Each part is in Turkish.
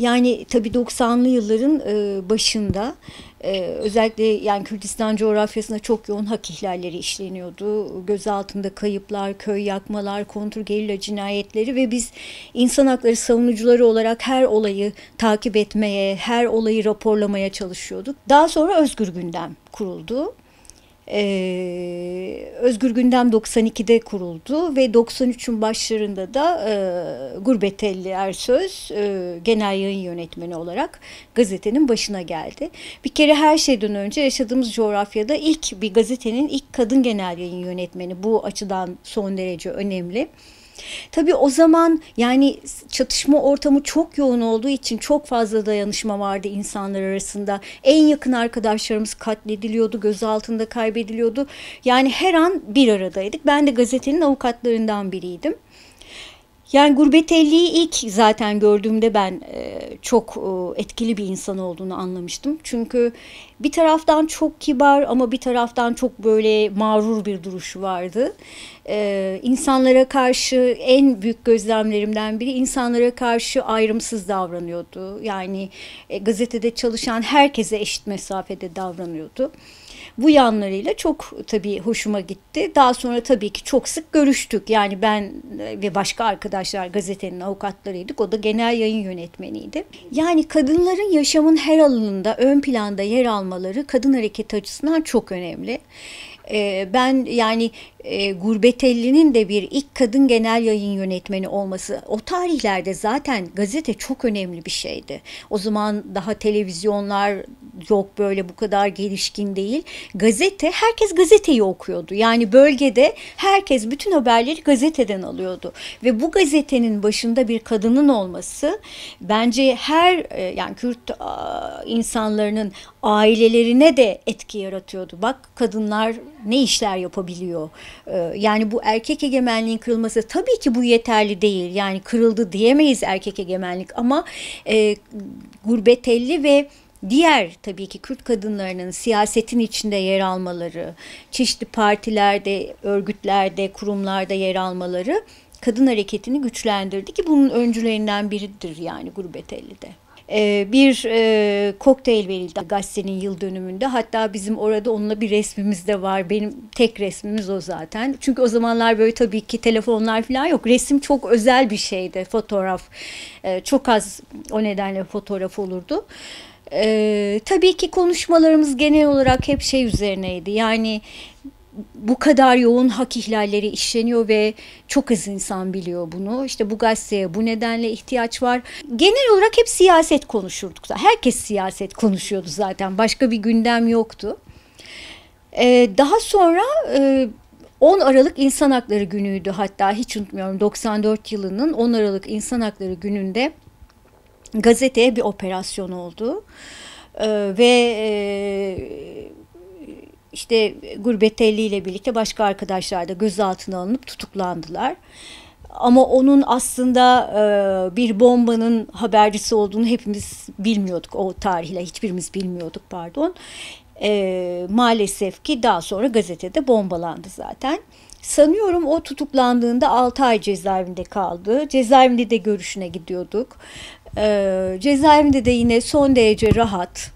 Yani tabii 90'lı yılların e, başında e, özellikle yani Kürdistan coğrafyasında çok yoğun hak ihlalleri işleniyordu. Gözaltında kayıplar, köy yakmalar, kontrgerilla cinayetleri ve biz insan hakları savunucuları olarak her olayı takip etmeye, her olayı raporlamaya çalışıyorduk. Daha sonra Özgür Gündem kuruldu e, Özgür Gündem 92'de kuruldu ve 93'ün başlarında da e, Gurbetelli Ersöz e, genel yayın yönetmeni olarak gazetenin başına geldi. Bir kere her şeyden önce yaşadığımız coğrafyada ilk bir gazetenin ilk kadın genel yayın yönetmeni bu açıdan son derece önemli. Tabii o zaman yani çatışma ortamı çok yoğun olduğu için çok fazla dayanışma vardı insanlar arasında. En yakın arkadaşlarımız katlediliyordu, gözaltında kaybediliyordu. Yani her an bir aradaydık. Ben de gazetenin avukatlarından biriydim. Yani Gurbetelli'yi ilk zaten gördüğümde ben e, çok e, etkili bir insan olduğunu anlamıştım. Çünkü bir taraftan çok kibar ama bir taraftan çok böyle mağrur bir duruşu vardı. E, insanlara karşı en büyük gözlemlerimden biri insanlara karşı ayrımsız davranıyordu. Yani e, gazetede çalışan herkese eşit mesafede davranıyordu. Bu yanlarıyla çok tabii hoşuma gitti. Daha sonra tabii ki çok sık görüştük. Yani ben e, ve başka arkadaşlar gazetenin avukatlarıydık. O da genel yayın yönetmeniydi. Yani kadınların yaşamın her alanında ön planda yer almaları kadın hareket açısından çok önemli. E, ben yani e, ee, Gurbetelli'nin de bir ilk kadın genel yayın yönetmeni olması o tarihlerde zaten gazete çok önemli bir şeydi. O zaman daha televizyonlar yok böyle bu kadar gelişkin değil. Gazete herkes gazeteyi okuyordu. Yani bölgede herkes bütün haberleri gazeteden alıyordu ve bu gazetenin başında bir kadının olması bence her e, yani Kürt a, insanların ailelerine de etki yaratıyordu. Bak kadınlar ne işler yapabiliyor ee, yani bu erkek egemenliğin kırılması tabii ki bu yeterli değil. Yani kırıldı diyemeyiz erkek egemenlik ama e, gurbetelli ve diğer tabii ki Kürt kadınlarının siyasetin içinde yer almaları, çeşitli partilerde, örgütlerde, kurumlarda yer almaları kadın hareketini güçlendirdi ki bunun öncülerinden biridir yani gurbetelli de. Ee, bir e, kokteyl verildi gazetenin yıl dönümünde. Hatta bizim orada onunla bir resmimiz de var. Benim tek resmimiz o zaten. Çünkü o zamanlar böyle tabii ki telefonlar falan yok. Resim çok özel bir şeydi. Fotoğraf e, çok az o nedenle fotoğraf olurdu. Ee, tabii ki konuşmalarımız genel olarak hep şey üzerineydi. Yani bu kadar yoğun hak ihlalleri işleniyor ve çok az insan biliyor bunu. İşte bu gazeteye bu nedenle ihtiyaç var. Genel olarak hep siyaset konuşurduk. Herkes siyaset konuşuyordu zaten. Başka bir gündem yoktu. Ee, daha sonra e, 10 Aralık İnsan Hakları Günü'ydü hatta hiç unutmuyorum 94 yılının 10 Aralık İnsan Hakları Günü'nde gazeteye bir operasyon oldu. Ee, ve e, işte Gurbetelli ile birlikte başka arkadaşlar da gözaltına alınıp tutuklandılar. Ama onun aslında e, bir bombanın habercisi olduğunu hepimiz bilmiyorduk o tarihle hiçbirimiz bilmiyorduk pardon. E, maalesef ki daha sonra gazetede bombalandı zaten. Sanıyorum o tutuklandığında 6 ay cezaevinde kaldı. Cezaevinde de görüşüne gidiyorduk. E, cezaevinde de yine son derece rahat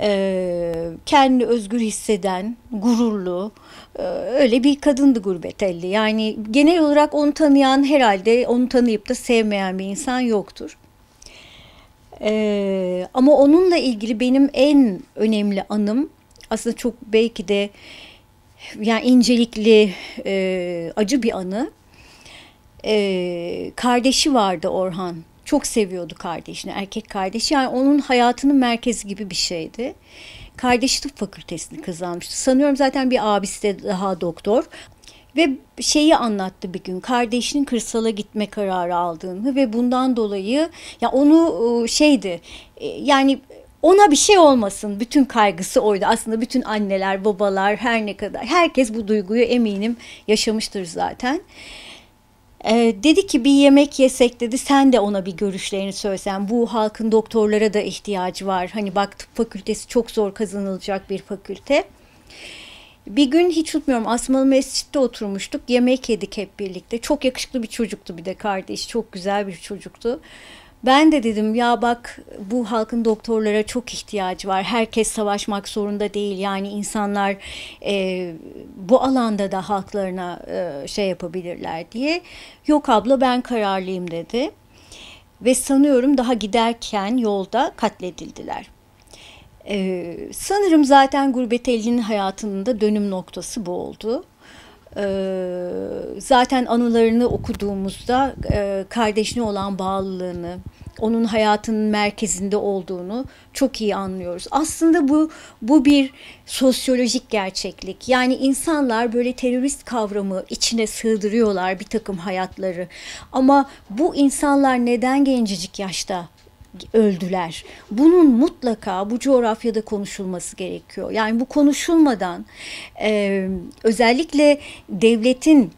e, kendi özgür hisseden, gururlu, e, öyle bir kadındı Gurbetelli. Yani genel olarak onu tanıyan herhalde onu tanıyıp da sevmeyen bir insan yoktur. Ee, ama onunla ilgili benim en önemli anım aslında çok belki de yani incelikli e, acı bir anı. E, kardeşi vardı Orhan çok seviyordu kardeşini, erkek kardeşi. Yani onun hayatının merkezi gibi bir şeydi. Kardeşi tıp fakültesini kazanmıştı. Sanıyorum zaten bir abisi de daha doktor. Ve şeyi anlattı bir gün kardeşinin kırsala gitme kararı aldığını ve bundan dolayı ya onu e, şeydi e, yani ona bir şey olmasın bütün kaygısı oydu. Aslında bütün anneler, babalar her ne kadar herkes bu duyguyu eminim yaşamıştır zaten. E, dedi ki bir yemek yesek dedi sen de ona bir görüşlerini söylesen. Bu halkın doktorlara da ihtiyacı var. Hani bak tıp fakültesi çok zor kazanılacak bir fakülte. Bir gün hiç unutmuyorum Asmalı Mescid'de oturmuştuk. Yemek yedik hep birlikte. Çok yakışıklı bir çocuktu bir de kardeş. Çok güzel bir çocuktu. Ben de dedim ya bak bu halkın doktorlara çok ihtiyacı var. Herkes savaşmak zorunda değil. Yani insanlar e, bu alanda da halklarına e, şey yapabilirler diye. Yok abla ben kararlıyım dedi. Ve sanıyorum daha giderken yolda katledildiler. E, sanırım zaten gurbet elinin hayatının da dönüm noktası bu oldu. Ee, zaten anılarını okuduğumuzda e, kardeşine olan bağlılığını, onun hayatının merkezinde olduğunu çok iyi anlıyoruz. Aslında bu bu bir sosyolojik gerçeklik. Yani insanlar böyle terörist kavramı içine sığdırıyorlar bir takım hayatları. Ama bu insanlar neden gencecik yaşta öldüler. Bunun mutlaka bu coğrafyada konuşulması gerekiyor. Yani bu konuşulmadan e, özellikle devletin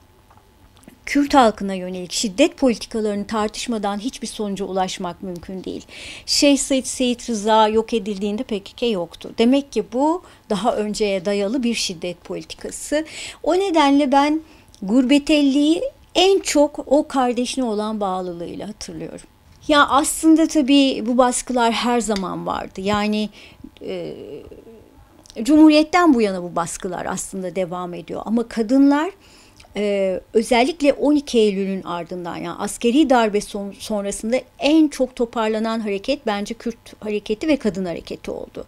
Kürt halkına yönelik şiddet politikalarını tartışmadan hiçbir sonuca ulaşmak mümkün değil. Şeyh Said Seyit Rıza yok edildiğinde PKK yoktu. Demek ki bu daha önceye dayalı bir şiddet politikası. O nedenle ben gurbetelliği en çok o kardeşine olan bağlılığıyla hatırlıyorum. Ya aslında tabii bu baskılar her zaman vardı. Yani e, Cumhuriyet'ten bu yana bu baskılar aslında devam ediyor. Ama kadınlar e, özellikle 12 Eylül'ün ardından yani askeri darbe son, sonrasında en çok toparlanan hareket bence Kürt hareketi ve kadın hareketi oldu.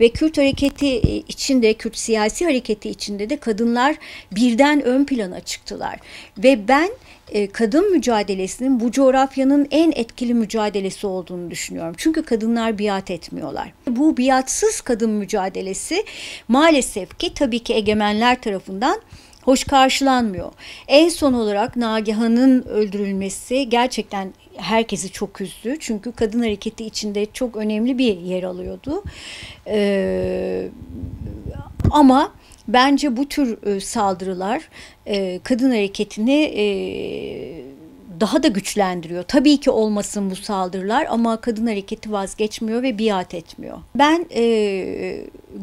Ve Kürt hareketi e, içinde, Kürt siyasi hareketi içinde de kadınlar birden ön plana çıktılar. Ve ben e, kadın mücadelesinin bu coğrafyanın en etkili mücadelesi olduğunu düşünüyorum. Çünkü kadınlar biat etmiyorlar. Bu biatsız kadın mücadelesi maalesef ki tabii ki egemenler tarafından hoş karşılanmıyor. En son olarak Nagihan'ın öldürülmesi gerçekten herkesi çok üzdü. Çünkü kadın hareketi içinde çok önemli bir yer alıyordu. Ee, ama bence bu tür e, saldırılar e, kadın hareketini e, daha da güçlendiriyor. Tabii ki olmasın bu saldırılar ama kadın hareketi vazgeçmiyor ve biat etmiyor. Ben e,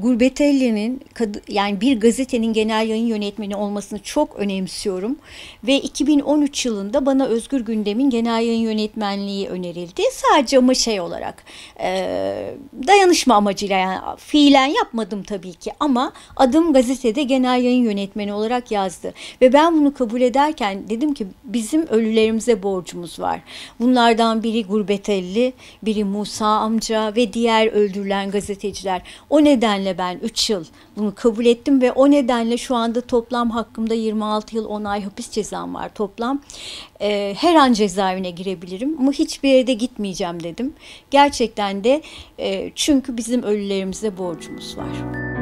Gurbetelli'nin yani bir gazetenin genel yayın yönetmeni olmasını çok önemsiyorum ve 2013 yılında bana Özgür Gündem'in genel yayın yönetmenliği önerildi. Sadece ama şey olarak e, dayanışma amacıyla yani fiilen yapmadım tabii ki ama adım gazetede genel yayın yönetmeni olarak yazdı ve ben bunu kabul ederken dedim ki bizim ölülerimize borcumuz var. Bunlardan biri Gurbetelli, biri Musa amca ve diğer öldürülen gazeteciler. O nedenle nedenle ben 3 yıl bunu kabul ettim ve o nedenle şu anda toplam hakkımda 26 yıl 10 ay hapis cezam var toplam. E, her an cezaevine girebilirim ama hiçbir yere de gitmeyeceğim dedim. Gerçekten de e, çünkü bizim ölülerimize borcumuz var.